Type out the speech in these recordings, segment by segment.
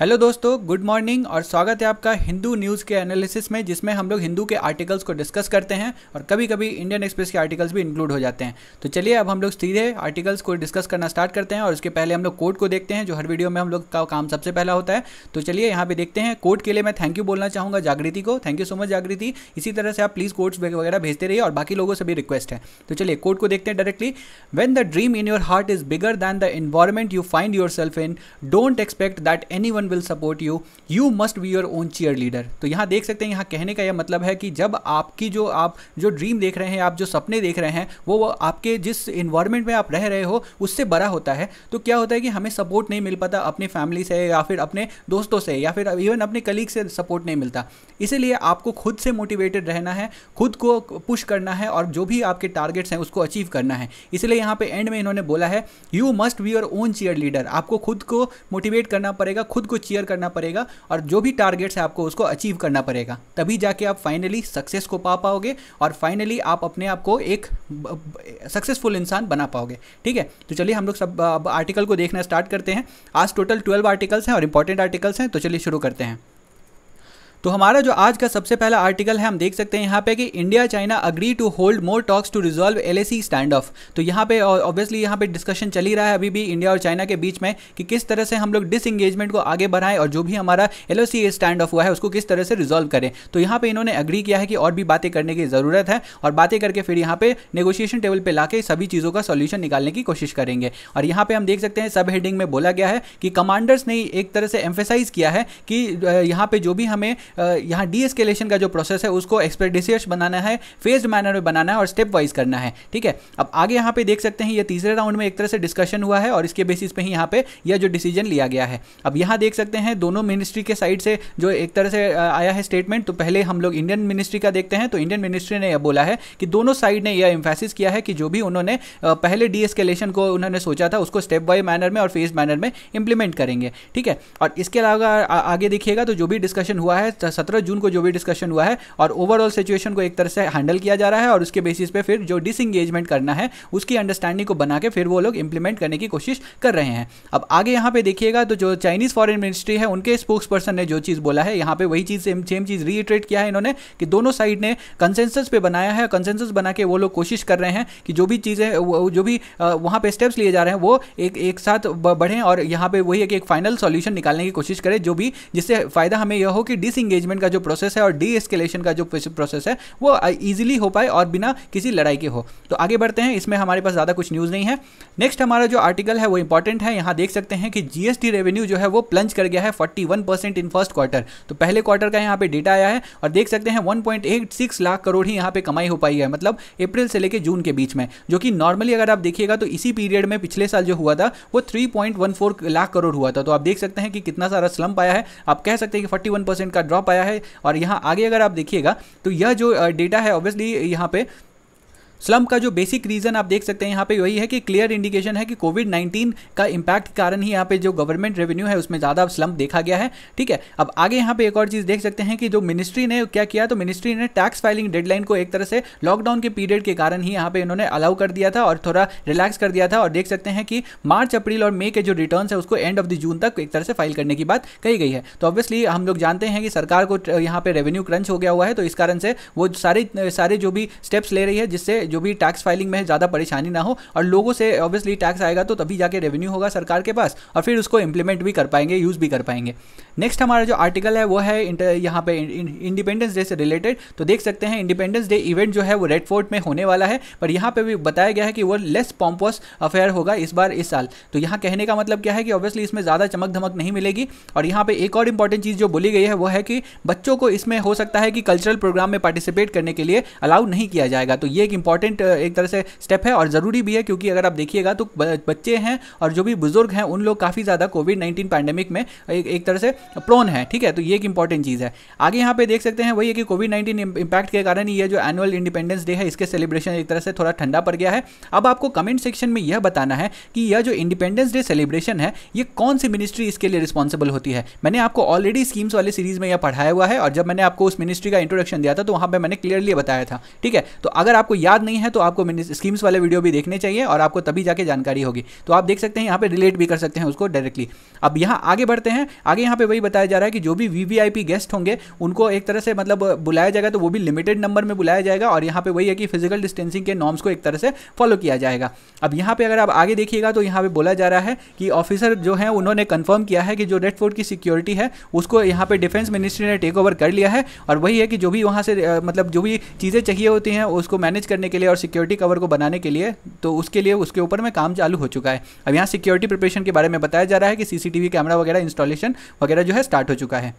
hello दोस्तों good morning और स्वागत है आपका हिंदू न्यूज़ के एनालिसिस में जिसमें हम लोग हिंदू के आर्टिकल्स को डिस्कस करते हैं और कभी कभी इंडियन एक्सप्रेस के आर्टिकल्स भी इंक्लूड हो जाते हैं तो चलिए अब हम लोग सीधे आर्टिकल्स को डिस्कस करना स्टार्ट करते हैं और उसके पहले हम लोग कोर्ट को देखते हैं जो हर वीडियो में हम लोग का काम सबसे पहला होता है तो चलिए यहाँ पर देखते हैं कोर्ट के लिए मैं थैंक यू बोलना चाहूँगा जागृति को थैंक यू सो मच जागृति इसी तरह से आप प्लीज़ कोर्ट्स वगैरह भेजते रहिए और बाकी लोगों से भी रिक्वेस्ट है तो चलिए कोर्ट को देखते हैं directly when the dream in your heart is bigger than the environment you find yourself in don't expect that anyone one will support you you must be your own cheerleader तो यहाँ देख सकते हैं यहाँ कहने का यह मतलब है कि जब आपकी जो आप जो ड्रीम देख रहे हैं आप जो सपने देख रहे हैं वो, आपके जिस इन्वायरमेंट में आप रह रहे हो उससे बड़ा होता है तो क्या होता है कि हमें सपोर्ट नहीं मिल पाता अपनी फैमिली से या फिर अपने दोस्तों से या फिर इवन अपने कलीग से सपोर्ट नहीं मिलता इसीलिए आपको खुद से मोटिवेटेड रहना है खुद को पुश करना है और जो भी आपके टारगेट्स हैं उसको अचीव करना है इसलिए यहाँ पे एंड में इन्होंने बोला है you must be your own cheer leader आपको खुद को मोटिवेट करना पड़ेगा खुद को को चीयर करना पड़ेगा और जो भी टारगेट्स है आपको उसको अचीव करना पड़ेगा तभी जाके आप फाइनली सक्सेस को पा पाओगे और फाइनली आप अपने आप को एक सक्सेसफुल इंसान बना पाओगे ठीक है तो चलिए हम लोग सब आर्टिकल को देखना स्टार्ट करते हैं आज टोटल ट्वेल्व आर्टिकल्स हैं और इंपॉर्टेंट आर्टिकल्स हैं तो चलिए शुरू करते हैं तो हमारा जो आज का सबसे पहला आर्टिकल है हम देख सकते हैं यहाँ पे कि India China agree to hold more talks to resolve L standoff तो यहाँ पे ऑब्वियसली यहाँ पे डिस्कशन चली रहा है अभी भी इंडिया और चाइना के बीच में कि किस तरह से हम लोग डिसंगेजमेंट को आगे बढ़ाएं और जो भी हमारा एल स्टैंड ऑफ हुआ है उसको किस तरह से रिजॉल्व करें तो यहाँ पर इन्होंने अग्री किया है कि और भी बातें करने की ज़रूरत है और बातें करके फिर यहाँ पर नेगोशिएशन टेबल पर ला सभी चीज़ों का सोल्यूशन निकालने की कोशिश करेंगे और यहाँ पर हम देख सकते हैं सब हेडिंग में बोला गया है कि कमांडर्स ने एक तरह से एम्फेसाइज किया है कि यहाँ पर जो भी हमें यहाँ डी एस्केलेशन का जो प्रोसेस है उसको एक्सपेडिशियस बनाना है फेज मैनर में बनाना है और स्टेप वाइज करना है ठीक है अब आगे यहाँ पे देख सकते हैं ये तीसरे राउंड में एक तरह से डिस्कशन हुआ है और इसके बेसिस पे ही यहाँ पे यह जो डिसीजन लिया गया है अब यहाँ देख सकते हैं दोनों मिनिस्ट्री के साइड से जो एक तरह से आया है स्टेटमेंट तो पहले हम लोग इंडियन मिनिस्ट्री का देखते हैं तो इंडियन मिनिस्ट्री ने यह बोला है कि दोनों साइड ने यह इम्फेसिस किया है कि जो भी उन्होंने पहले डी एस्केलेशन को उन्होंने सोचा था उसको स्टेप वाइज मैनर में और फेज मैनर में इंप्लीमेंट करेंगे ठीक है और इसके अलावा आगे देखिएगा तो जो भी डिस्कशन हुआ है सत्रह जून को जो भी डिस्कशन हुआ है और ओवरऑल सिचुएशन को एक तरह से हैंडल किया जा रहा है और उसके बेसिस पे फिर जो डिसंगेजमेंट करना है उसकी अंडरस्टैंडिंग को बना के फिर वो लोग इंप्लीमेंट करने की कोशिश कर रहे हैं अब आगे यहाँ पे देखिएगा तो जो चाइनीज़ फॉरन मिनिस्ट्री है उनके स्पोक्स पर्सन ने जो चीज़ बोला है यहाँ पे वही चीज़ सेम चीज़ रीइटरेट किया है इन्होंने कि दोनों साइड ने कंसेंसस पे बनाया है कंसेंसस बना के वो लोग कोशिश कर रहे हैं कि जो भी चीज़ें जो भी वहाँ पे स्टेप्स लिए जा रहे हैं वो एक एक साथ बढ़ें और यहाँ पे वही एक, एक फाइनल सॉल्यूशन निकालने की कोशिश करें जो भी जिससे फ़ायदा हमें यह हो कि डिस एंगेजमेंट का जो प्रोसेस है और डी एस्केलेशन का जो प्रोसेस है वो ईजिली uh, हो पाए और बिना किसी लड़ाई के हो तो आगे बढ़ते हैं इसमें हमारे पास ज़्यादा कुछ न्यूज़ नहीं है नेक्स्ट हमारा जो आर्टिकल है वो इंपॉर्टेंट है यहाँ देख सकते हैं कि जीएसटी रेवेन्यू जो है वो प्लंज कर गया है 41 परसेंट इन फर्स्ट क्वार्टर तो पहले क्वार्टर का यहाँ पे डेटा आया है और देख सकते हैं 1.86 लाख करोड़ ही यहाँ पे कमाई हो पाई है मतलब अप्रैल से लेकर जून के बीच में जो कि नॉर्मली अगर आप देखिएगा तो इसी पीरियड में पिछले साल जो हुआ था वो 3.14 लाख करोड़ हुआ था तो आप देख सकते हैं कि कितना सारा स्लम्प आया है आप कह सकते हैं कि 41 का ड्रॉप आया है और यहाँ आगे अगर आप देखिएगा तो यह जो डेटा है ऑब्वियसली यहाँ पे स्लम का जो बेसिक रीज़न आप देख सकते हैं यहाँ पे वही है कि क्लियर इंडिकेशन है कि कोविड 19 का इंपैक्ट के कारण ही यहाँ पे जो गवर्नमेंट रेवेन्यू है उसमें ज़्यादा स्लम देखा गया है ठीक है अब आगे यहाँ पे एक और चीज़ देख सकते हैं कि जो मिनिस्ट्री ने क्या किया तो मिनिस्ट्री ने टैक्स फाइलिंग डेडलाइन को एक तरह से लॉकडाउन के पीरियड के कारण ही यहाँ पे इन्होंने अलाउ कर दिया था और थोड़ा रिलैक्स कर दिया था और देख सकते हैं कि मार्च अप्रैल और मई के जो रिटर्न है उसको एंड ऑफ द जून तक एक तरह से फाइल करने की बात कही गई है तो ऑब्वियसली हम लोग जानते हैं कि सरकार को यहाँ पे रेवेन्यू क्रंच हो गया हुआ है तो इस कारण से वो सारे सारे जो भी स्टेप्स ले रही है जिससे जो भी टैक्स फाइलिंग में ज़्यादा परेशानी ना हो और लोगों से ऑब्वियसली टैक्स आएगा तो तभी जाके रेवेन्यू होगा सरकार के पास और फिर उसको इम्प्लीमेंट भी कर पाएंगे यूज़ भी कर पाएंगे नेक्स्ट हमारा जो आर्टिकल है वो है यहाँ पे इंडिपेंडेंस डे से रिलेटेड तो देख सकते हैं इंडिपेंडेंस डे इवेंट जो है वो रेड फोर्ट में होने वाला है पर यहाँ पे भी बताया गया है कि वो लेस पॉम्पस अफेयर होगा इस बार इस साल तो यहाँ कहने का मतलब क्या है कि ऑब्वियसली इसमें ज़्यादा चमक धमक नहीं मिलेगी और यहाँ पे एक और इंपॉर्टेंट चीज़ जो बोली गई है वो है कि बच्चों को इसमें हो सकता है कि कल्चरल प्रोग्राम में पार्टिसिपेट करने के लिए अलाउ नहीं किया जाएगा तो ये एक इंपॉर्टेंट इंपॉर्टेंट uh, एक तरह से स्टेप है और ज़रूरी भी है क्योंकि अगर आप देखिएगा तो बच्चे हैं और जो भी बुजुर्ग हैं उन लोग काफ़ी ज़्यादा कोविड नाइन्टीन पैंडेमिक में एक, एक तरह से प्रोन है ठीक है तो ये एक इंपॉर्टेंट चीज़ है आगे यहाँ पे देख सकते हैं वही है कि कोविड नाइन्टीन इंपैक्ट के कारण ये जो एनुअल इंडिपेंडेंस डे है इसके सेलिब्रेशन एक तरह से थोड़ा ठंडा पड़ गया है अब आपको कमेंट सेक्शन में यह बताना है कि यह जो इंडिपेंडेंस डे सेलिब्रेशन है ये कौन सी मिनिस्ट्री इसके लिए रिस्पॉन्सिबल होती है मैंने आपको ऑलरेडी स्कीम्स वाले सीरीज में यह पढ़ाया हुआ है और जब मैंने आपको उस मिनिस्ट्री का इंट्रोडक्शन दिया था तो वहां पर मैंने क्लियरली बताया था ठीक है तो अगर आपको याद नहीं है तो आपको स्कीम्स वाले वीडियो भी देखने चाहिए और आपको तभी जाके जानकारी होगी तो आप देख सकते हैं यहाँ पर रिलेट भी कर सकते हैं उसको डायरेक्टली अब यहाँ आगे बढ़ते हैं आगे यहाँ पे वही बताया जा रहा है कि जो भी वी गेस्ट होंगे उनको एक तरह से मतलब बुलाया जाएगा तो वो भी लिमिटेड नंबर में बुलाया जाएगा और यहाँ पे वही है कि फिजिकल डिस्टेंसिंग के नॉर्म्स को एक तरह से फॉलो किया जाएगा अब यहाँ पर अगर आप आगे देखिएगा तो यहाँ पर बोला जा रहा है कि ऑफिसर जो है उन्होंने कन्फर्म किया है कि जो रेड फोर्ट की सिक्योरिटी है उसको यहाँ पर डिफेंस मिनिस्ट्री ने टेक ओवर कर लिया है और वही है कि जो भी वहाँ से मतलब जो भी चीज़ें चाहिए होती हैं उसको मैनेज करने के लिए और सिक्योरिटी कवर को बनाने के लिए तो उसके लिए उसके ऊपर में काम चालू हो चुका है अब यहाँ सिक्योरिटी प्रिपरेशन के बारे में बताया जा रहा है कि सीसीटीवी कैमरा वगैरह इंस्टॉलेशन वगैरह जो है स्टार्ट हो चुका है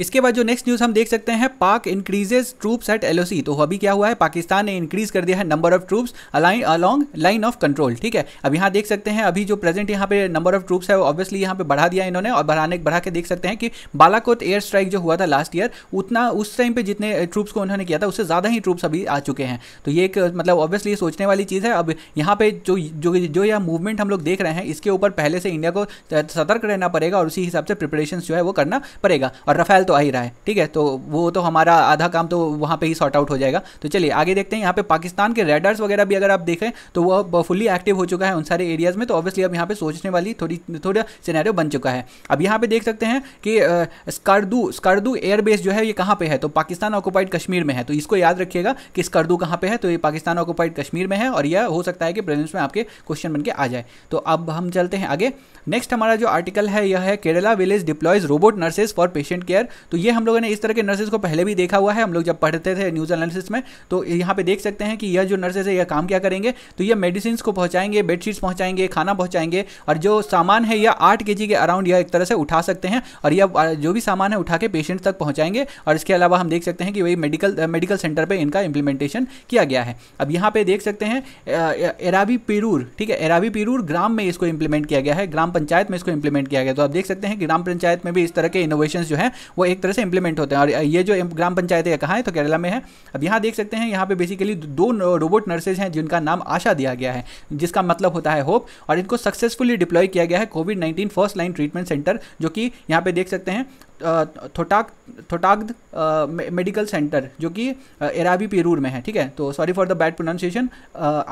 इसके बाद जो नेक्स्ट न्यूज़ हम देख सकते हैं पाक इंक्रीजेज ट्रूप्स एट एल तो अभी क्या हुआ है पाकिस्तान ने इंक्रीज कर दिया है number of troops align along line of control ठीक है अब यहाँ देख सकते हैं अभी जो प्रेजेंट यहाँ पे नंबर ऑफ ट्रूप्स है ऑब्वियसली यहाँ पे बढ़ा दिया इन्होंने और बढ़ाने बढ़ा के देख सकते हैं कि बालाकोट एयर स्ट्राइक जो हुआ था लास्ट ईयर उतना उस टाइम पर जितने ट्रूप्स को उन्होंने किया था उससे ज़्यादा ही ट्रूप्स अभी आ चुके हैं तो ये एक मतलब ऑब्वियसली सोचने वाली चीज़ है अब यहाँ पे जो जो जो यह मूवमेंट हम लोग देख रहे हैं इसके ऊपर पहले से इंडिया को सतर्क रहना पड़ेगा और उसी हिसाब से प्रिपरेशन जो है वो करना पड़ेगा और रफेल ख्याल तो आ ही रहा है ठीक है तो वो तो हमारा आधा काम तो वहाँ पे ही सॉर्ट आउट हो जाएगा तो चलिए आगे देखते हैं यहाँ पे पाकिस्तान के रेडर्स वगैरह भी अगर आप देखें तो वो अब फुली एक्टिव हो चुका है उन सारे एरियाज़ में तो ऑब्वियसली अब यहाँ पे सोचने वाली थोड़ी थोड़ा सिनेरियो बन चुका है अब यहाँ पे देख सकते हैं कि स्कर्दू स्कर्दू एयरबेस जो है ये कहाँ पर है तो पाकिस्तान ऑक्युपाइड कश्मीर में है तो इसको याद रखिएगा कि स्कर्दू कहाँ पर है तो ये पाकिस्तान ऑक्युपाइड कश्मीर में है और यह हो सकता है कि प्रेजेंस में आपके क्वेश्चन बन के आ जाए तो अब हम चलते हैं आगे नेक्स्ट हमारा जो आर्टिकल है यह है Kerala village deploys robot nurses for patient care तो ये हम लोगों ने इस तरह के नर्सेज को पहले भी देखा हुआ है हम लोग जब पढ़ते थे न्यूज एनालिसिस में तो यहाँ पे देख सकते हैं कि यह जो नर्सेज है यह काम क्या करेंगे तो ये मेडिसिन को पहुँचाएंगे बेडशीट्स पहुँचाएंगे खाना पहुँचाएंगे और जो सामान है यह आठ के के अराउंड यह एक तरह से उठा सकते हैं और यह जो भी सामान है उठा के पेशेंट तक पहुँचाएंगे और इसके अलावा हम देख सकते हैं कि वही मेडिकल मेडिकल सेंटर पर इनका इम्प्लीमेंटेशन किया गया है अब यहाँ पे देख सकते हैं एराबी पिरूर ठीक है एराबी पीरूर ग्राम में इसको इम्प्लीमेंट किया गया है ग्राम पंचायत में इसको इम्प्लीमेंट किया गया तो आप देख सकते हैं कि ग्राम पंचायत में भी इस तरह के इनोवेशन जो है वो वो एक तरह से इंप्लीमेंट होते हैं और ये जो ग्राम पंचायतें कहाँ है तो केरला में है अब यहाँ देख सकते हैं यहाँ पे बेसिकली दो रोबोट नर्सेज हैं जिनका नाम आशा दिया गया है जिसका मतलब होता है होप और इनको सक्सेसफुली डिप्लॉय किया गया है COVID nineteen first line treatment centre जो कि यहाँ पे देख सकते हैं थोटाक थोटाग्द मेडिकल सेंटर जो कि एराबी पेरूर में है ठीक है तो sorry for the bad pronunciation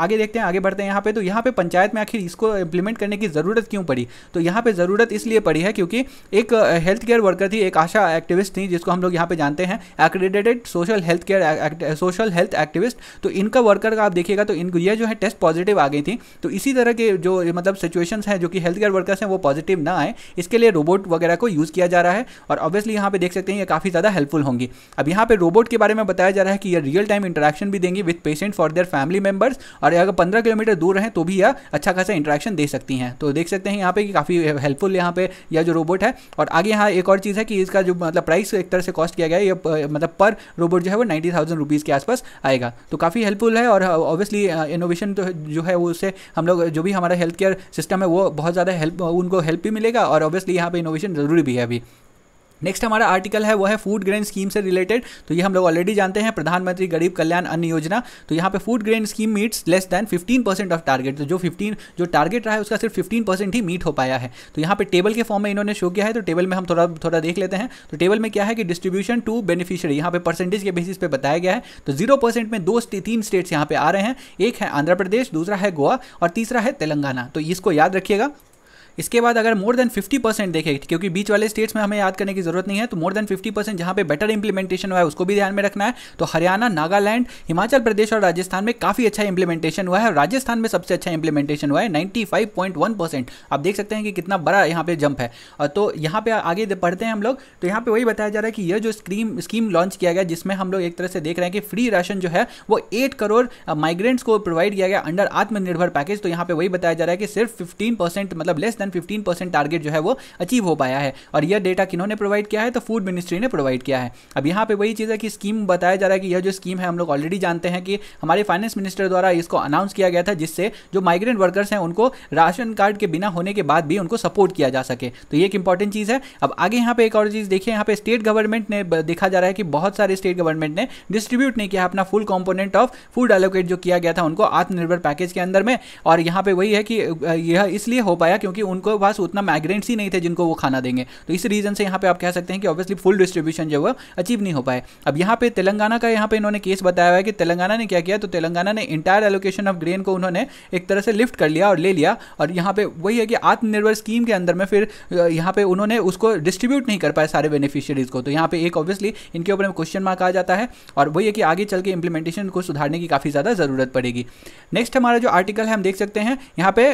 आगे देखते हैं आगे बढ़ते हैं यहाँ पे तो यहाँ पे पंचायत में आखिर इसको इम्प्लीमेंट करने की ज़रूरत क्यों पड़ी तो यहाँ पे ज़रूरत इसलिए पड़ी है क्योंकि एक हेल्थ केयर वर्कर थी एक आशा एक्टिविस्ट थी जिसको हम लोग यहाँ पे जानते हैं accredited social health care social health activist तो इनका वर्कर का आप देखिएगा तो इनको ये जो है टेस्ट पॉजिटिव आ गई थी तो इसी तरह के जो मतलब सिचुएशंस हैं जो कि हेल्थ केयर वर्कर्स हैं वो पॉजिटिव ना आए इसके लिए रोबोट वगैरह को यूज़ किया जा रहा है और ऑब्वियसली यहाँ पे देख सकते हैं ये काफ़ी ज़्यादा हेल्पफुल होंगी अब यहाँ पे रोबोट के बारे में बताया जा रहा है कि ये रियल टाइम इंटरेक्शन भी देंगी with patient for their family members और अगर पंद्रह किलोमीटर दूर रहें तो भी यह अच्छा खासा इंटरेक्शन दे सकती हैं तो देख सकते हैं यहाँ पे कि काफ़ी हेल्पफुल यहाँ पे यह जो रोबोट है और आगे यहाँ एक और चीज़ है कि इसका जो मतलब प्राइस एक तरह से कॉस्ट किया गया है ये मतलब पर रोबोट जो है वो नाइन्टी थाउजेंड रुपीज़ के आसपास आएगा तो काफ़ी हेल्पफुल है और ऑब्वियसली इनोवेशन तो जो है वो उससे हम लोग जो भी हमारा हेल्थ केयर सिस्टम है वो बहुत ज़्यादा हेल्प उनको हेल्प भी मिलेगा और ऑब्वियसली यहाँ पे इनोवेशन ज़रूरी भी है अभी नेक्स्ट हमारा आर्टिकल है वो है फूड ग्रेन स्कीम से रिलेटेड तो ये हम लोग ऑलरेडी जानते हैं प्रधानमंत्री गरीब कल्याण अन्न योजना तो यहाँ पे food grain scheme meets less than 15 percent of target तो जो 15 जो टारगेट रहा है उसका सिर्फ 15 परसेंट ही मीट हो पाया है तो यहाँ पे टेबल के फॉर्म में इन्होंने शो किया है तो टेबल में हम थोड़ा थोड़ा देख लेते हैं तो टेबल में क्या है कि डिस्ट्रीब्यूशन टू बेनिफिशियरी यहाँ पे परसेंटेज के बेसिस पे बताया गया है तो जीरो परसेंट में दो तीन स्टेट्स यहाँ पे आ रहे हैं एक है आंध्र प्रदेश दूसरा है गोवा और तीसरा है तेलंगाना तो इसको याद रखिएगा इसके बाद अगर मोर देन फिफ्टी परसेंट देखे क्योंकि बीच वाले स्टेट्स में हमें याद करने की जरूरत नहीं है तो मोर देन फिफ्टी परसेंट जहां पे बेटर इंप्लीमेंटेशन हुआ है उसको भी ध्यान में रखना है तो हरियाणा नागालैंड हिमाचल प्रदेश और राजस्थान में काफी अच्छा इंप्लीमेंटेशन हुआ है और राजस्थान में सबसे अच्छा इंप्लीमेंटेशन हुआ है नाइन्टी आप देख सकते हैं कि कितना बड़ा यहाँ पे जंप है तो यहाँ पे आगे पढ़ते हैं हम लोग तो यहाँ पे वही बताया जा रहा है कि यह जो स्कीम स्कीम लॉन्च किया गया जिसमें हम लोग एक तरह से देख रहे हैं कि फ्री राशन जो है वो एट करोड़ माइग्रेंट्स को प्रोवाइड किया गया अंडर आत्मनिर्भर पैकेज तो यहाँ पे वही बताया जा रहा है कि सिर्फ फिफ्टीन मतलब लेस देन तकरीबन फिफ्टीन परसेंट टारगेट जो है वो अचीव हो पाया है और यह डेटा किन्होंने प्रोवाइड किया है तो फूड मिनिस्ट्री ने प्रोवाइड किया है अब यहाँ पर वही चीज़ है कि स्कीम बताया जा रहा है कि यह जो स्कीम है हम लोग ऑलरेडी जानते हैं कि हमारे फाइनेंस मिनिस्टर द्वारा इसको अनाउंस किया गया था जिससे जो माइग्रेंट वर्कर्स हैं उनको राशन कार्ड के बिना होने के बाद भी उनको सपोर्ट किया जा सके तो ये एक इंपॉर्टेंट चीज़ है अब आगे यहाँ पे एक और चीज़ देखिए यहाँ पे स्टेट गवर्नमेंट ने देखा जा रहा है कि बहुत सारे स्टेट गवर्नमेंट ने डिस्ट्रीब्यूट नहीं किया अपना full component of food allocate जो किया गया था उनको आत्मनिर्भर पैकेज के अंदर में और यहाँ पे वही है कि यह इसलिए हो पाया क्योंकि उनको पास उतना माइग्रेंट्स ही नहीं थे जिनको वो खाना देंगे तो इस रीज़न से यहाँ पे आप कह सकते हैं कि ऑब्वियसली फुल डिस्ट्रीब्यूशन जो है अचीव नहीं हो पाए अब यहाँ पे तेलंगाना का यहाँ पे इन्होंने केस बताया हुआ है कि तेलंगाना ने क्या किया तो तेलंगाना ने इंटायर एलोकेशन ऑफ ग्रेन को उन्होंने एक तरह से लिफ्ट कर लिया और ले लिया और यहाँ पे वही है कि आत्मनिर्भर स्कीम के अंदर में फिर यहाँ पे उन्होंने उसको डिस्ट्रीब्यूट नहीं कर पाए सारे बेनिफिशियरीज को तो यहाँ पे एक ऑब्वियसली इनके ऊपर क्वेश्चन मार्क आ जाता है और वही है कि आगे चल के इंप्लीमेंटेशन को सुधारने की काफ़ी ज़्यादा ज़रूरत पड़ेगी नेक्स्ट हमारा जो आर्टिकल है हम देख सकते हैं यहाँ पे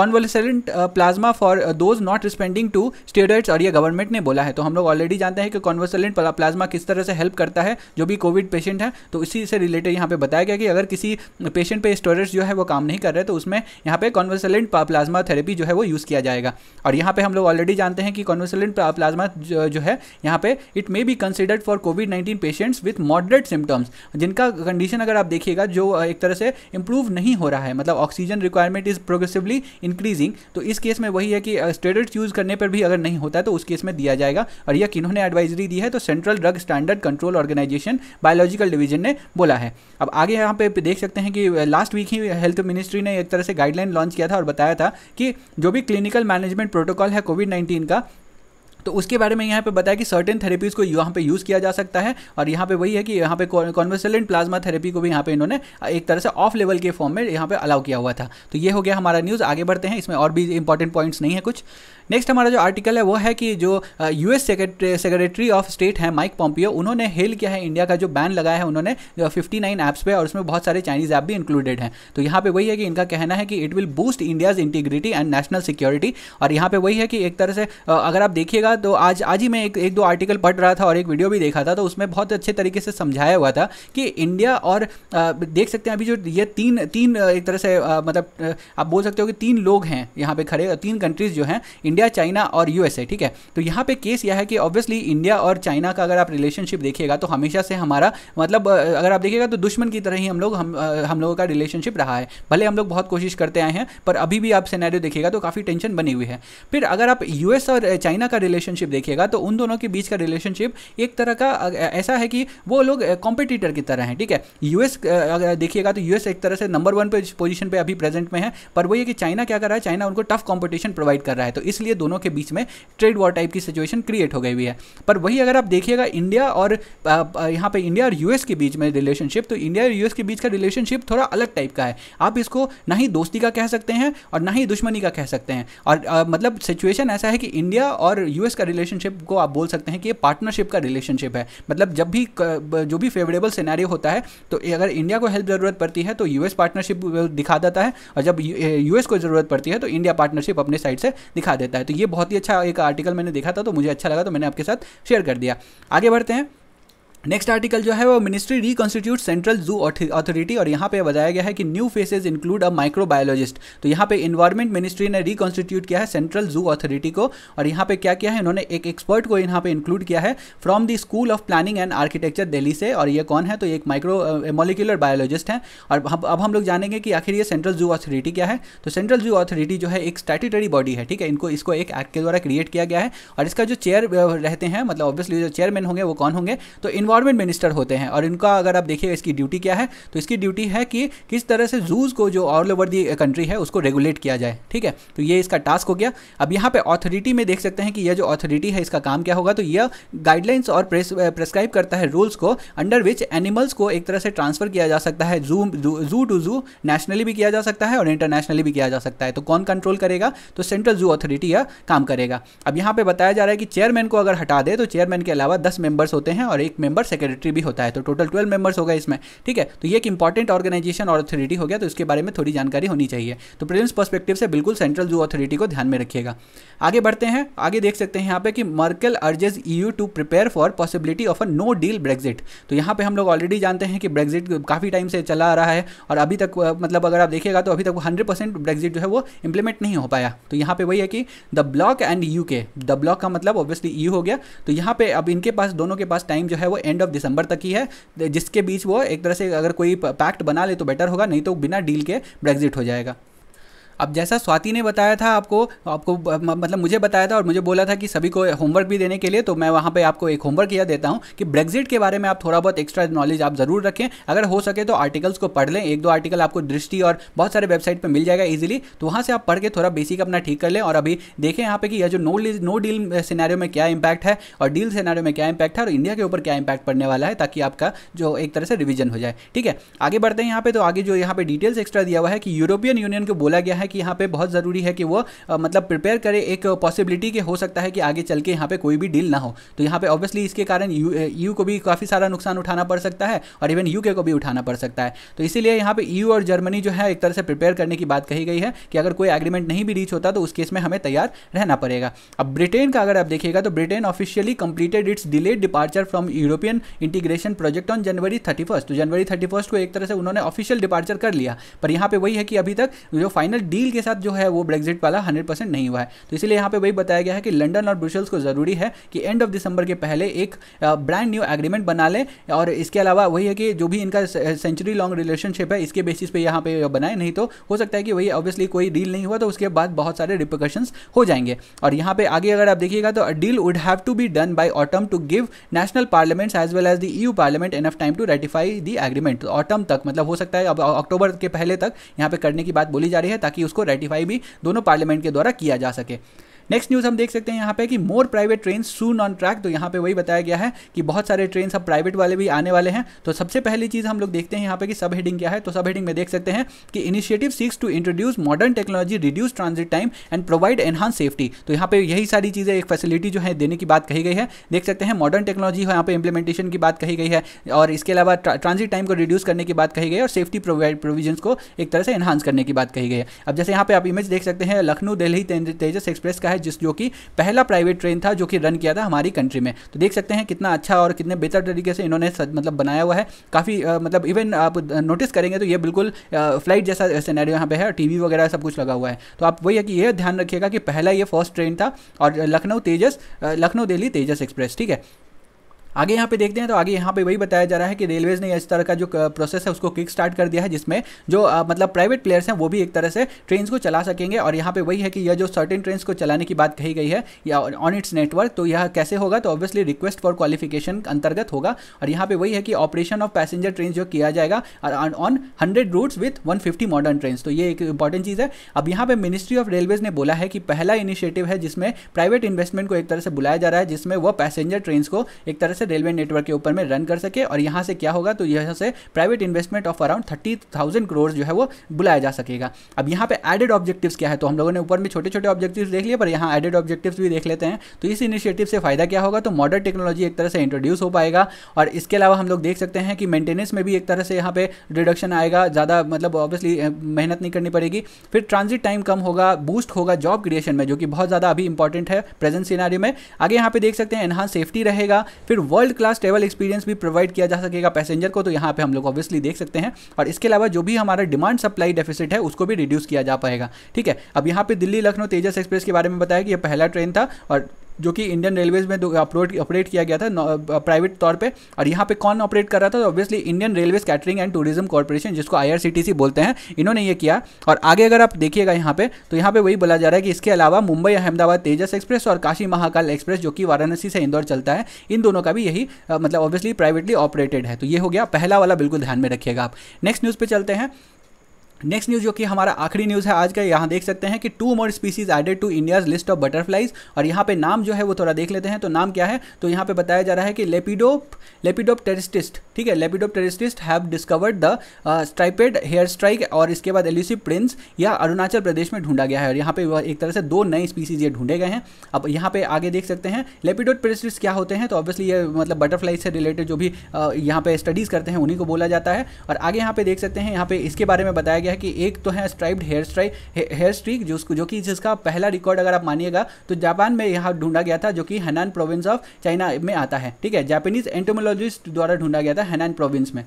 convalescent plan plasma for those not responding to steroids और ये गवर्नमेंट ने बोला है तो हम लोग ऑलरेडी जानते हैं कि कॉन्वर्सलेंट प्लाज्मा किस तरह से हेल्प करता है जो भी कोविड पेशेंट है तो इसी से रिलेटेड यहाँ पे बताया गया कि अगर किसी पेशेंट पे स्टोरेज जो है वो काम नहीं कर रहे तो उसमें यहाँ पे कॉन्वर्सलेंट प्लाज्मा थेरेपी जो है वो यूज़ किया जाएगा और यहाँ पे हम लोग ऑलरेडी जानते हैं कि कॉन्वर्सलेंट प्लाज्मा जो है यहाँ पे it may be considered for COVID nineteen patients with moderate symptoms जिनका कंडीशन अगर आप देखिएगा जो uh, एक तरह से इंप्रूव नहीं हो रहा है मतलब oxygen requirement is progressively increasing तो इस केस केस में वही है कि स्टेरॉइड्स यूज़ करने पर भी अगर नहीं होता तो उस केस में दिया जाएगा और यह किन्होंने एडवाइजरी दी है तो central drug standard control organisation biological division ने बोला है अब आगे यहाँ पे देख सकते हैं कि लास्ट वीक ही हेल्थ मिनिस्ट्री ने एक तरह से गाइडलाइन लॉन्च किया था और बताया था कि जो भी क्लिनिकल मैनेजमेंट प्रोटोकॉल है कोविड नाइन्टीन का तो उसके बारे में यहाँ पे बताया कि सर्टेन थेरेपीज़ को यहाँ पे यूज़ किया जा सकता है और यहाँ पे वही है कि यहाँ पे कॉन्वर्सलेंट प्लाज्मा थेरेपी को भी यहाँ पे इन्होंने एक तरह से ऑफ लेवल के फॉर्म में यहाँ पे अलाउ किया हुआ था तो ये हो गया हमारा न्यूज़ आगे बढ़ते हैं इसमें और भी इंपॉर्टेंट पॉइंट्स नहीं है कुछ नेक्स्ट हमारा जो आर्टिकल है वो है कि जो यूएस सेक्रेटरी ऑफ स्टेट है माइक पॉम्पियो उन्होंने हेल किया है इंडिया का जो बैन लगाया है उन्होंने फिफ्टी नाइन ऐप्स पर और उसमें बहुत सारे चाइनीज ऐप भी इंक्लूडेड हैं तो यहाँ पे वही है कि इनका कहना है कि it will boost India's integrity and national security और यहाँ पे वही है कि एक तरह से uh, अगर आप देखिएगा तो आज आज ही मैं एक, एक दो आर्टिकल पढ़ रहा था और एक वीडियो भी देखा था तो उसमें बहुत अच्छे तरीके से समझाया हुआ था कि इंडिया और uh, देख सकते हैं अभी जो ये तीन तीन uh, एक तरह से मतलब आप बोल सकते हो कि तीन लोग हैं यहाँ पे खड़े तीन कंट्रीज जो हैं इंडिया चाइना और यूएसए ठीक है तो यहां पे केस यह है कि ऑब्वियसली इंडिया और चाइना का अगर आप रिलेशनशिप देखिएगा तो हमेशा से हमारा मतलब अगर आप देखिएगा तो दुश्मन की तरह ही हम लोग हम हम लोगों का रिलेशनशिप रहा है भले हम लोग बहुत कोशिश करते आए हैं पर अभी भी आप सैनैरियो देखिएगा तो काफ़ी टेंशन बनी हुई है फिर अगर आप यूएस और चाइना का रिलेशनशिप देखिएगा तो उन दोनों के बीच का रिलेशनशिप एक तरह का ऐसा है कि वो लोग कॉम्पिटिटर की तरह हैं ठीक है यूएस अगर देखिएगा तो यूएस एक तरह से नंबर वन पोजिशन पर अभी प्रेजेंट में है पर वो ये कि चाइना क्या कर रहा है चाइना उनको टफ कॉम्पिटिशन प्रोवाइड कर रहा है तो इसलिए इसलिए दोनों के बीच में ट्रेड वॉर टाइप की सिचुएशन क्रिएट हो गई हुई है पर वही अगर आप देखिएगा इंडिया और यहाँ पर इंडिया और यूएस के बीच में रिलेशनशिप तो इंडिया और यूएस के बीच का रिलेशनशिप थोड़ा अलग टाइप का है आप इसको ना ही दोस्ती का कह सकते हैं और ना ही दुश्मनी का कह सकते हैं और मतलब सिचुएशन ऐसा है कि इंडिया और यूएस का रिलेशनशिप को आप बोल सकते हैं कि ये पार्टनरशिप का रिलेशनशिप है मतलब जब भी जो भी फेवरेबल सिनेरियो होता है तो अगर इंडिया को हेल्प ज़रूरत पड़ती है तो यूएस पार्टनरशिप दिखा देता है और जब यूएस को ज़रूरत पड़ती है तो इंडिया पार्टनरशिप अपने साइड से दिखा देता है है तो ये बहुत ही अच्छा एक आर्टिकल मैंने देखा था तो मुझे अच्छा लगा तो मैंने आपके साथ शेयर कर दिया आगे बढ़ते हैं नेक्स्ट आर्टिकल जो है वो ministry reconstitute central zoo authority और यहाँ पे बताया गया है कि new faces include a microbiologist तो यहाँ पे इन्वायरमेंट मिनिस्ट्री ने रिकॉन्स्टिट्यूट किया है सेंट्रल जू अथॉरिटी को और यहाँ पे क्या किया है इन्होंने एक एक्सपर्ट को यहाँ पे इंक्लूड किया है from the school of planning and architecture Delhi से और ये कौन है तो एक माइक्रो मोलिकुलर बायोलॉजिस्ट है और अब हम लोग जानेंगे कि आखिर ये सेंट्रल जू अथॉरिटी क्या है तो सेंट्रल जू अथॉरिटी जो है एक स्टैट्यूटरी बॉडी है ठीक है इनको इसको एक एक्ट के द्वारा क्रिएट किया गया है और इसका जो चेयर रहते हैं मतलब ऑब्वियसली जो चेयरमैन होंगे वो कौन होंगे तो इन्वॉल्व इन्वायरमेंट मिनिस्टर होते हैं और इनका अगर आप देखिए इसकी ड्यूटी क्या है तो इसकी ड्यूटी है कि किस तरह से जूज को जो ऑल ओवर दी कंट्री है उसको रेगुलेट किया जाए ठीक है तो ये इसका टास्क हो गया अब यहाँ पे अथॉरिटी में देख सकते हैं कि यह जो अथॉरिटी है इसका काम क्या होगा तो यह गाइडलाइंस और प्रेस्क्राइब करता है रूल्स को अंडर विच एनिमल्स को एक तरह से ट्रांसफर किया जा सकता है जू जू टू जू नेशनली भी किया जा सकता है और इंटरनेशनली भी किया जा सकता है तो कौन कंट्रोल करेगा तो सेंट्रल जू अथॉरिटी यह काम करेगा अब यहाँ पे बताया जा रहा है कि चेयरमैन को अगर हटा दे तो चेयरमैन के अलावा दस मेंबर्स होते हैं और एक मेंबर और सेक्रेटरी भी होता है तो टोटल ट्वेल्व मेंबर्स होगा इसमें ठीक है तो ये एक इंपॉर्टेंट ऑर्गेनाइजेशन और अथॉरिटी हो गया तो इसके बारे में थोड़ी जानकारी होनी चाहिए तो प्रिलिम्स पर्सपेक्टिव से बिल्कुल सेंट्रल जू अथॉरिटी को ध्यान में रखिएगा आगे बढ़ते हैं आगे देख सकते हैं यहाँ पे कि Merkel urges EU to prepare for possibility of a no deal Brexit तो यहाँ पे हम लोग ऑलरेडी जानते हैं कि ब्रेग्जिट काफ़ी टाइम से चला आ रहा है और अभी तक मतलब अगर आप देखिएगा तो अभी तक हंड्रेड परसेंट ब्रेग्जिट जो है वो इंप्लीमेंट नहीं हो पाया तो यहाँ पे वही है कि the bloc and U K the bloc का मतलब ऑब्वियसली यू e हो गया तो यहाँ पे अब इनके पास दोनों के पास टाइम जो है वो एंड एंड ऑफ दिसंबर तक ही है जिसके बीच वो एक तरह से अगर कोई पैक्ट बना ले तो बेटर होगा नहीं तो बिना डील के ब्रेग्जिट हो जाएगा अब जैसा स्वाति ने बताया था आपको आपको मतलब मुझे बताया था और मुझे बोला था कि सभी को होमवर्क भी देने के लिए तो मैं वहाँ पर आपको एक होमवर्क यह देता हूँ कि ब्रेग्जिट के बारे में आप थोड़ा बहुत एक्स्ट्रा नॉलेज आप ज़रूर रखें अगर हो सके तो आर्टिकल्स को पढ़ लें एक दो आर्टिकल आपको दृष्टि और बहुत सारे वेबसाइट पर मिल जाएगा ईजिली तो वहाँ से आप पढ़ के थोड़ा बेसिक अपना ठीक कर लें और अभी देखें यहाँ पे कि यह जो नो नो डील सिनारियों में क्या इम्पैक्ट है और डील सिनारियों में क्या इम्पैक्ट है और इंडिया के ऊपर क्या इम्पैक्ट पड़ने वाला है ताकि आपका जो एक तरह से रिविजन हो जाए ठीक है आगे बढ़ते हैं यहाँ पर तो आगे जो यहाँ पे डिटेल्स एक्स्ट्रा दिया हुआ है कि यूरोपियन यूनियन को बोला गया है है कि यहाँ पे बहुत ज़रूरी है कि वो मतलब प्रिपेयर करे एक पॉसिबिलिटी के हो सकता है कि आगे चल के यहाँ पे कोई भी डील ना हो तो यहाँ पे ऑब्वियसली इसके कारण यू यू को भी काफ़ी सारा नुकसान उठाना पड़ सकता है और इवन यू को भी उठाना पड़ सकता है तो इसीलिए यहाँ पे यू e और जर्मनी जो है एक तरह से प्रिपेयर करने की बात कही गई है कि अगर कोई एग्रीमेंट नहीं भी रीच होता तो उस केस में हमें तैयार रहना पड़ेगा अब ब्रिटेन का अगर आप देखिएगा तो Britain officially completed its delayed departure from European integration project on January thirty तो जनवरी थर्टी को एक तरह से उन्होंने ऑफिशियल डिपार्चर कर लिया पर यहाँ पे वही है कि अभी तक जो फाइनल डील के साथ जो है वो ब्रेग्जिट वाला हंड्रेड परसेंट नहीं हुआ है तो इसलिए यहाँ पर वही बताया गया है कि लंडन और ब्रुसल्स को ज़रूरी है कि एंड ऑफ दिसंबर के पहले एक ब्रांड न्यू एग्रीमेंट बना लें और इसके अलावा वही है कि जो भी इनका सेंचुरी लॉन्ग रिलेशनशिप है इसके बेसिस पे यहाँ पे बनाए नहीं तो हो सकता है कि वही ऑब्वियसली कोई डील नहीं हुआ तो उसके बाद बहुत सारे रिपोकशंस हो जाएंगे और यहाँ पे आगे अगर आप देखिएगा तो deal would have to be done by autumn to give national parliament as well as the EU parliament enough time to ratify the agreement autumn तक मतलब हो सकता है अब अक्टूबर के पहले तक यहाँ पे करने की बात बोली जा रही है ताकि उसको रेटिफाई भी दोनों पार्लियामेंट के द्वारा किया जा सके नेक्स्ट न्यूज़ हम देख सकते हैं यहाँ पे कि more private train soon on track तो यहाँ पे वही बताया गया है कि बहुत सारे ट्रेन अब प्राइवेट वाले भी आने वाले हैं तो सबसे पहली चीज़ हम लोग देखते हैं यहाँ पे कि सब हेडिंग क्या है तो सब हेडिंग में देख सकते हैं कि initiative six to introduce modern technology reduce transit time and provide enhance safety तो यहाँ पे यही सारी चीज़ें एक फैसिलिटी जो है देने की बात कही गई है देख सकते हैं मॉडर्न टेक्नोलॉजी यहाँ पे इंप्लीमेंटेशन की बात कही गई है और इसके अलावा ट्रांजिट टाइम को रिड्यूस करने की बात कही गई और सेफ्टी प्रोविजन को एक तरह से एनहांस करने की बात कही गई है अब जैसे यहाँ पे आप इमेज देख सकते हैं लखनऊ दिल्ली तेजस एक्सप्रेस का है है जिस जो कि पहला प्राइवेट ट्रेन था जो कि रन किया था हमारी कंट्री में तो देख सकते हैं कितना अच्छा और कितने बेहतर तरीके से इन्होंने मतलब बनाया हुआ है काफ़ी मतलब इवन आप नोटिस करेंगे तो ये बिल्कुल फ्लाइट जैसा सिनेरियो यहाँ पे है टीवी वगैरह सब कुछ लगा हुआ है तो आप वही है कि यह ध्यान रखिएगा कि पहला ये फर्स्ट ट्रेन था और लखनऊ तेजस लखनऊ दिल्ली तेजस एक्सप्रेस ठीक है आगे यहाँ पे देखते हैं तो आगे यहाँ पे वही बताया जा रहा है कि रेलवेज ने इस तरह का जो प्रोसेस है उसको किक स्टार्ट कर दिया है जिसमें जो मतलब प्राइवेट प्लेयर्स हैं वो भी एक तरह से ट्रेन को चला सकेंगे और यहाँ पे वही है कि यह जो सर्टेन ट्रेन को चलाने की बात कही गई है या ऑन इट्स नेटवर्क तो यह कैसे होगा तो ऑब्वियसली रिक्वेस्ट फॉर क्वालिफिकेशन अंतर्गत होगा और यहाँ पे वही है कि ऑपरेशन ऑफ पैसेंजर ट्रेन जो किया जाएगा on hundred routes with one fifty modern train तो ये एक इंपॉर्टेंट चीज़ है अब यहाँ पे मिनिस्ट्री ऑफ रेलवेज ने बोला है कि पहला इनिशिएटिव है जिसमें प्राइवेट इन्वेस्टमेंट को एक तरह से बुलाया जा रहा है जिसमें वह पैसेंजर ट्रेन को एक तरह से रेलवे नेटवर्क के ऊपर में रन कर सके और यहाँ से क्या होगा तो यहाँ से private investment of around thirty thousand crore जो है वो बुलाया जा सकेगा अब यहाँ पे एडेड ऑब्जेक्टिव्स क्या है तो हम लोगों ने ऊपर में छोटे छोटे ऑब्जेक्टिव्स देख लिए पर यहाँ एडेड ऑब्जेक्टिव्स भी देख लेते हैं तो इस इनिशिएटिव से फायदा क्या होगा तो मॉडर्न टेक्नोलॉजी एक तरह से इंट्रोड्यूस हो पाएगा और इसके अलावा हम लोग देख सकते हैं कि मेंटेनेंस में भी एक तरह से यहाँ पे रिडक्शन आएगा ज़्यादा मतलब ऑब्वियसली मेहनत नहीं करनी पड़ेगी फिर ट्रांजिट टाइम कम होगा बूस्ट होगा जॉब क्रिएशन में जो कि बहुत ज़्यादा अभी इंपॉर्टेंट है प्रेजेंट सिनारी में आगे यहाँ पे देख सकते हैं एनहांस सेफ्टी रहेगा फिर वर्ल्ड क्लास ट्रेवल एक्सपीरियंस भी प्रोवाइड किया जा सकेगा पैसेंजर को तो यहाँ पे हम लोग ऑब्वियसली देख सकते हैं और इसके अलावा जो भी हमारा डिमांड सप्लाई डेफिसिट है उसको भी रिड्यूस किया जा पाएगा ठीक है अब यहाँ पे दिल्ली लखनऊ तेजस एक्सप्रेस के बारे में बताया कि यह पहला ट्रेन था और जो कि इंडियन रेलवेज में अपलोड ऑपरेट किया गया था प्राइवेट uh, तौर पे और यहाँ पे कौन ऑपरेट कर रहा था obviously Indian railways catering and tourism corporation जिसको आई बोलते हैं इन्होंने ये किया और आगे अगर आप देखिएगा यहाँ पे तो यहाँ पे वही बोला जा रहा है कि इसके अलावा मुंबई अहमदाबाद तेजस एक्सप्रेस और काशी महाकाल एक्सप्रेस जो कि वाराणसी से इंदौर चलता है इन दोनों का भी यही uh, मतलब ऑब्वियसली प्राइवेटली ऑपरेटेड है तो ये हो गया पहला वाला बिल्कुल ध्यान में रखिएगा आप नेक्स्ट न्यूज़ पर चलते हैं नेक्स्ट न्यूज़ जो कि हमारा आखिरी न्यूज़ है आज का यहाँ देख सकते हैं कि two more species added to India's list of butterflies और यहाँ पे नाम जो है वो थोड़ा देख लेते हैं तो नाम क्या है तो यहाँ पे बताया जा रहा है कि लेपिडोप लेपिडोप टेरिस्टिस्ट ठीक है lepidopterists have discovered the striped hair strike और इसके बाद एल्यूसिव प्रिंस यह अरुणाचल प्रदेश में ढूंढा गया है और यहाँ पे एक तरह से दो नए स्पीसीज ये ढूंढे गए हैं अब यहाँ पे आगे देख सकते हैं लेपिडोप टेरिस्टिस्ट क्या होते हैं तो ऑब्वियसली ये मतलब बटरफ्लाई से रिलेटेड जो भी uh, यहाँ पे स्टडीज़ करते हैं उन्हीं को बोला जाता है और आगे यहाँ पे देख सकते हैं यहाँ पे इसके बारे में बताया गया है कि एक तो है striped hair strike hair streak जो जो कि जिसका पहला रिकॉर्ड अगर आप मानिएगा तो जापान में यहाँ ढूंढा गया था जो कि हनान प्रोविंस ऑफ चाइना में आता है ठीक है जापानीज एंटोमोलॉजिस्ट द्वारा ढूंढा गया था हनान प्रोविंस में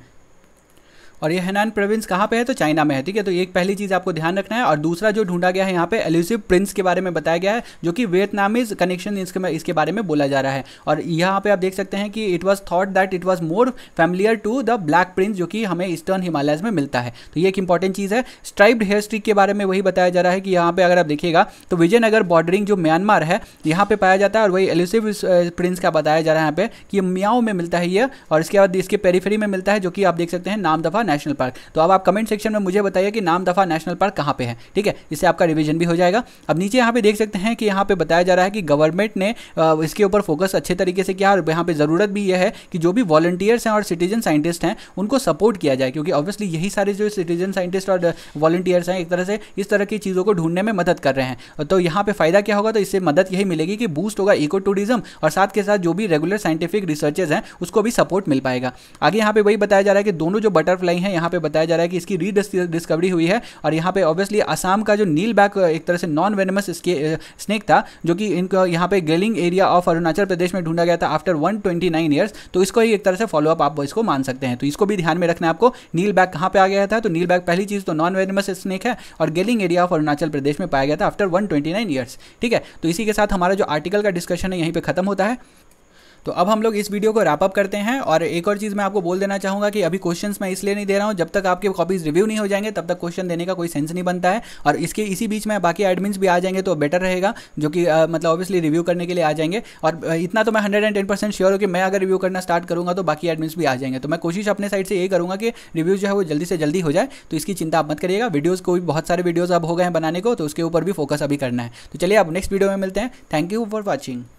और ये हेनान प्रोविंस कहाँ पे है तो चाइना में है ठीक है तो एक पहली चीज़ आपको ध्यान रखना है और दूसरा जो ढूंढा गया है यहाँ पे एल्यूसिव प्रिंस के बारे में बताया गया है जो कि वियतनामीज कनेक्शन इसके इसके बारे में बोला जा रहा है और यहाँ पे आप देख सकते हैं कि it was thought that it was more familiar to the black prince जो कि हमें ईस्टर्न हिमालयज में मिलता है तो ये एक इंपॉर्टेंट चीज़ है स्ट्राइब्ड हेयर स्ट्रिक के बारे में वही बताया जा रहा है कि यहाँ पे अगर आप देखिएगा तो विजयनगर बॉर्डरिंग जो म्यांमार है यहाँ पे पाया जाता है और वही एल्यूसिव प्रिंस का बताया जा रहा है यहाँ पे कि म्याओ में मिलता है ये और इसके बाद इसके पेरीफेरी में मिलता है जो कि आप देख सकते हैं नाम दफा नेशनल पार्क तो अब आप कमेंट सेक्शन में मुझे बताइए कि नाम दफ़ा नेशनल पार्क कहाँ पे है ठीक है इससे आपका रिविजन भी हो जाएगा अब नीचे यहाँ पे देख सकते हैं कि यहाँ पे बताया जा रहा है कि गवर्नमेंट ने इसके ऊपर फोकस अच्छे तरीके से किया और यहाँ पे ज़रूरत भी यह है कि जो भी वॉलंटियर्स हैं और सिटीजन साइंटिस्ट हैं उनको सपोर्ट किया जाए क्योंकि ऑब्वियसली यही सारे जो सिटीजन साइंटिस्ट और वॉलंटियर्स हैं एक तरह से इस तरह की चीज़ों को ढूंढने में मदद कर रहे हैं तो यहाँ पर फायदा क्या होगा तो इससे मदद यही मिलेगी कि बूस्ट होगा इको टूरिज्म और साथ के साथ जो भी रेगुलर साइंटिफिक रिसर्चेज हैं उसको भी सपोर्ट मिल पाएगा आगे यहाँ पे वही बताया जा रहा है कि दोनों जो बटरफ्लाई गई हैं यहाँ पे बताया जा रहा है कि इसकी रीडिस्कवरी हुई है और यहाँ पे ऑब्वियसली आसाम का जो नील बैक एक तरह से नॉन वेनमस स्नेक था जो कि इनको यहाँ पे गेलिंग एरिया ऑफ अरुणाचल प्रदेश में ढूंढा गया था आफ्टर वन ट्वेंटी तो इसको ही एक तरह से फॉलोअप आप इसको मान सकते हैं तो इसको भी ध्यान में रखना है आपको नील बैग कहाँ पर आ गया था तो नील बैग पहली चीज़ तो नॉन वेनमस स्नेक है और गेलिंग एरिया ऑफ अरुणाचल प्रदेश में पाया गया था आफ्टर वन ट्वेंटी ठीक है तो इसी के साथ हमारा जो आर्टिकल का डिस्कशन है यहीं पर खत्म होता है तो अब हम लोग इस वीडियो को रैपअप करते हैं और एक और चीज़ मैं आपको बोल देना चाहूँगा कि अभी क्वेश्चन मैं इसलिए नहीं दे रहा हूँ जब तक आपके कॉपीज़ रिव्यू नहीं हो जाएंगे तब तक क्वेश्चन देने का कोई सेंस नहीं बनता है और इसके इसी बीच में बाकी एडमिन्स भी आ जाएंगे तो बेटर रहेगा जो कि मतलब ऑब्वियसली रिव्यू करने के लिए आ जाएंगे और इतना तो मैं हंड्रेड एंड श्योर हूँ कि मैं अगर रिव्यू करना स्टार्ट करूँगा तो बाकी एडमिन्स भी आ जाएंगे तो मैं कोशिश अपने साइड से ये करूँगा कि रिव्यू जो है वो जल्दी से जल्दी हो जाए तो इसकी चिंता आप मत करिएगा वीडियोज़ को भी बहुत सारे वीडियोज़ अब हो गए हैं बनाने को तो उसके ऊपर भी फोकस अभी करना है तो चलिए अब नेक्स्ट वीडियो में मिलते हैं थैंक यू फॉर वॉचिंग